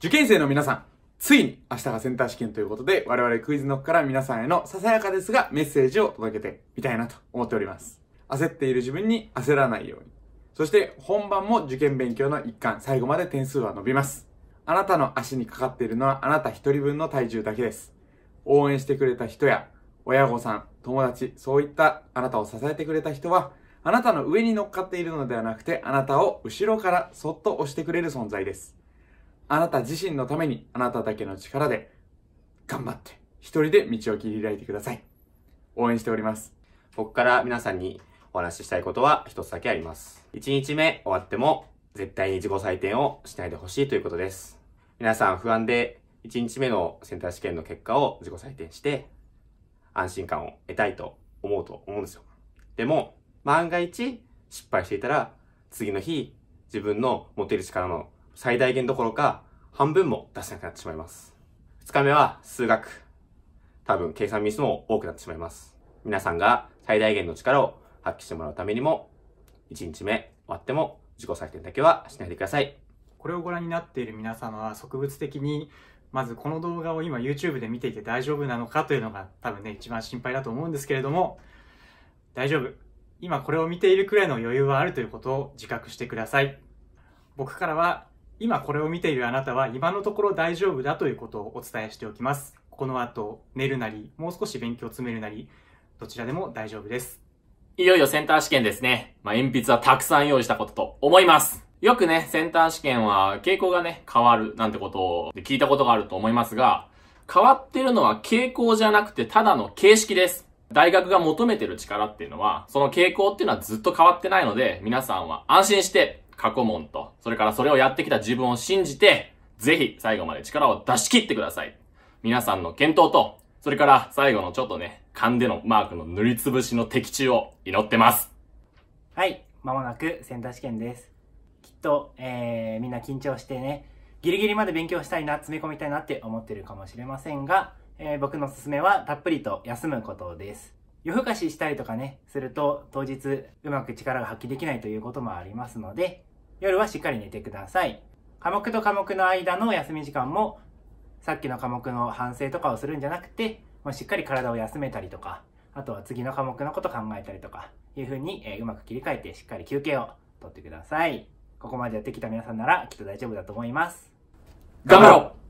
受験生の皆さん、ついに明日がセンター試験ということで、我々クイズノックから皆さんへのささやかですがメッセージを届けてみたいなと思っております。焦っている自分に焦らないように。そして本番も受験勉強の一環、最後まで点数は伸びます。あなたの足にかかっているのはあなた一人分の体重だけです。応援してくれた人や、親御さん、友達、そういったあなたを支えてくれた人は、あなたの上に乗っかっているのではなくて、あなたを後ろからそっと押してくれる存在です。あなた自身のために、あなただけの力で、頑張って、一人で道を切り開いてください。応援しております。ここから皆さんにお話ししたいことは一つだけあります。1日目終わっても、絶対に自己採点をしないでほしいということです。皆さん不安で、1日目のセンター試験の結果を自己採点して、安心感を得たいと思うと思うんですよ。でも、万が一失敗していたら、次の日、自分の持てる力の最大限どころか半分も出せなくなってしまいます。2日目は数学。多分計算ミスも多くなってしまいます。皆さんが最大限の力を発揮してもらうためにも、1日目終わっても自己採点だけはしないでください。これをご覧になっている皆様は植物的にまずこの動画を今 YouTube で見ていて大丈夫なのかというのが多分ね、一番心配だと思うんですけれども、大丈夫。今これを見ているくらいの余裕はあるということを自覚してください。僕からは今これを見ているあなたは今のところ大丈夫だということをお伝えしておきます。この後、寝るなり、もう少し勉強を詰めるなり、どちらでも大丈夫です。いよいよセンター試験ですね。まあ、鉛筆はたくさん用意したことと思います。よくね、センター試験は傾向がね、変わるなんてことを聞いたことがあると思いますが、変わってるのは傾向じゃなくてただの形式です。大学が求めてる力っていうのは、その傾向っていうのはずっと変わってないので、皆さんは安心して過去問と、それからそれをやってきた自分を信じて、ぜひ最後まで力を出し切ってください。皆さんの検討と、それから最後のちょっとね、勘でのマークの塗りつぶしの的中を祈ってます。はい、まもなくセンター試験です。きっと、えー、みんな緊張してね、ギリギリまで勉強したいな、詰め込みたいなって思ってるかもしれませんが、えー、僕のおすすめはたっぷりと休むことです。夜更かししたりとかね、すると当日うまく力が発揮できないということもありますので、夜はしっかり寝てください。科目と科目の間の休み時間も、さっきの科目の反省とかをするんじゃなくて、もうしっかり体を休めたりとか、あとは次の科目のこと考えたりとか、いうふうに、えうまく切り替えてしっかり休憩をとってください。ここまでやってきた皆さんならきっと大丈夫だと思います。頑張ろう